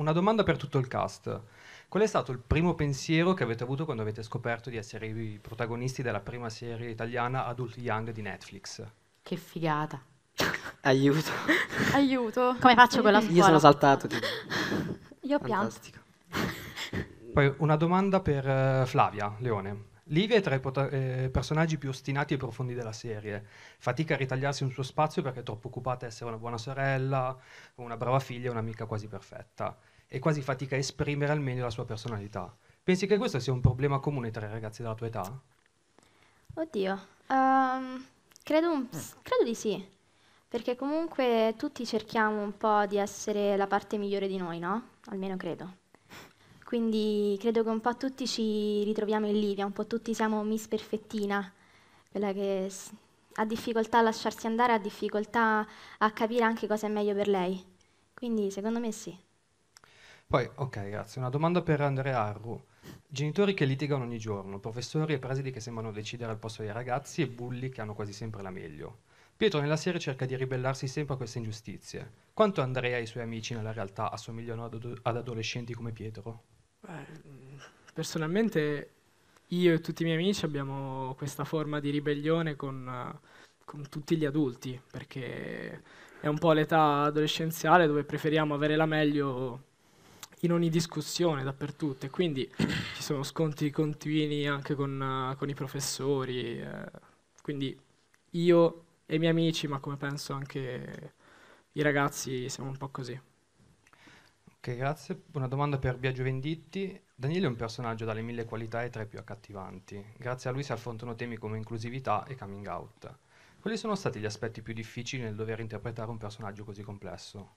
una domanda per tutto il cast. Qual è stato il primo pensiero che avete avuto quando avete scoperto di essere i protagonisti della prima serie italiana Adult Young di Netflix? Che figata. Aiuto. Aiuto. Come faccio con la scuola? Io sono saltato. Tipo. Io pianto. Poi una domanda per uh, Flavia Leone. Livia è tra i eh, personaggi più ostinati e profondi della serie. Fatica a ritagliarsi un suo spazio perché è troppo occupata a essere una buona sorella, una brava figlia e un'amica quasi perfetta. E quasi fatica a esprimere al meglio la sua personalità. Pensi che questo sia un problema comune tra i ragazzi della tua età? Oddio, um, credo, eh. credo di sì. Perché comunque tutti cerchiamo un po' di essere la parte migliore di noi, no? Almeno credo. Quindi credo che un po' tutti ci ritroviamo in Livia, un po' tutti siamo Miss Perfettina, quella che ha difficoltà a lasciarsi andare, ha difficoltà a capire anche cosa è meglio per lei. Quindi secondo me sì. Poi, ok, grazie. Una domanda per Andrea Arru. Genitori che litigano ogni giorno, professori e presidi che sembrano decidere al posto dei ragazzi e bulli che hanno quasi sempre la meglio. Pietro nella serie cerca di ribellarsi sempre a queste ingiustizie. Quanto Andrea e i suoi amici nella realtà assomigliano ad, ad adolescenti come Pietro? Eh, personalmente io e tutti i miei amici abbiamo questa forma di ribellione con, eh, con tutti gli adulti, perché è un po' l'età adolescenziale dove preferiamo avere la meglio in ogni discussione, dappertutto, e quindi ci sono scontri continui anche con, eh, con i professori. Quindi io e i miei amici, ma come penso anche i ragazzi, siamo un po' così. Ok, grazie. Una domanda per Biagio Venditti. Daniele è un personaggio dalle mille qualità e tra i più accattivanti. Grazie a lui si affrontano temi come inclusività e coming out. Quali sono stati gli aspetti più difficili nel dover interpretare un personaggio così complesso?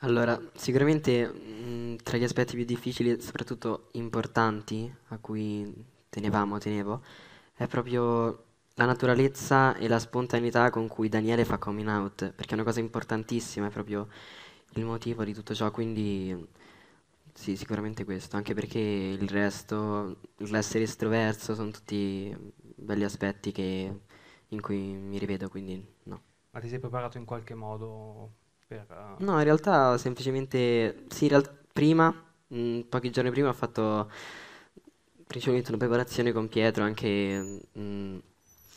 Allora, sicuramente mh, mm, tra gli aspetti più difficili e soprattutto importanti a cui tenevamo, tenevo, è proprio la naturalezza e la spontaneità con cui Daniele fa coming out, perché è una cosa importantissima, è proprio il motivo di tutto ciò, quindi sì, sicuramente questo, anche perché il resto, l'essere estroverso, sono tutti belli aspetti che, in cui mi rivedo, quindi no. Ma ti sei preparato in qualche modo per... Uh... No, in realtà semplicemente, sì, in prima, mh, mm, pochi giorni prima ho fatto principalmente una preparazione con Pietro, anche mh, mm,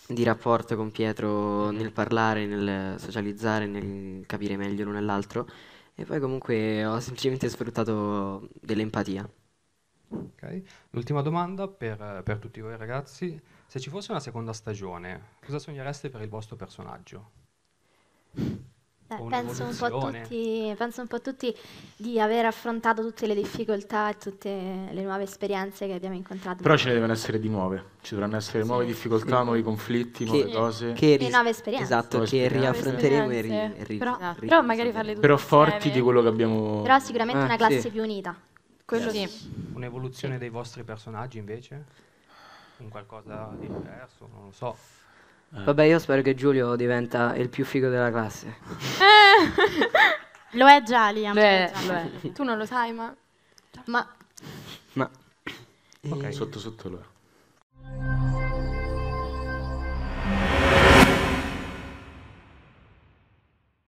di rapporto con Pietro nel parlare, nel socializzare, nel capire meglio l'uno e l'altro e poi comunque ho semplicemente sfruttato dell'empatia. Ok, l'ultima domanda per, per tutti voi ragazzi. Se ci fosse una seconda stagione, cosa sognereste per il vostro personaggio? Eh, penso, un tutti, penso, un po tutti, di aver affrontato tutte le difficoltà e tutte le nuove esperienze che abbiamo incontrato. Però ce ne devono essere di nuove, ci dovranno essere sì, nuove difficoltà, sì. nuovi conflitti, che, nuove cose. Che ris- e nuove esperienze. Esatto, nuove che riaffronteremo e ri- ri- però, ri- però magari farle tutte Però forti insieme. di quello che abbiamo... Però sicuramente ah, una classe sì. più unita. Quello sì. Un'evoluzione dei vostri personaggi invece? Un qualcosa di diverso, non lo so. Eh. Vabbè, io spero che Giulio diventa il più figo della classe. lo è già, Liam. Lo è, eh, lo è. Tu non lo sai, ma... Ma... ma... Ok, eh. sotto sotto lo è.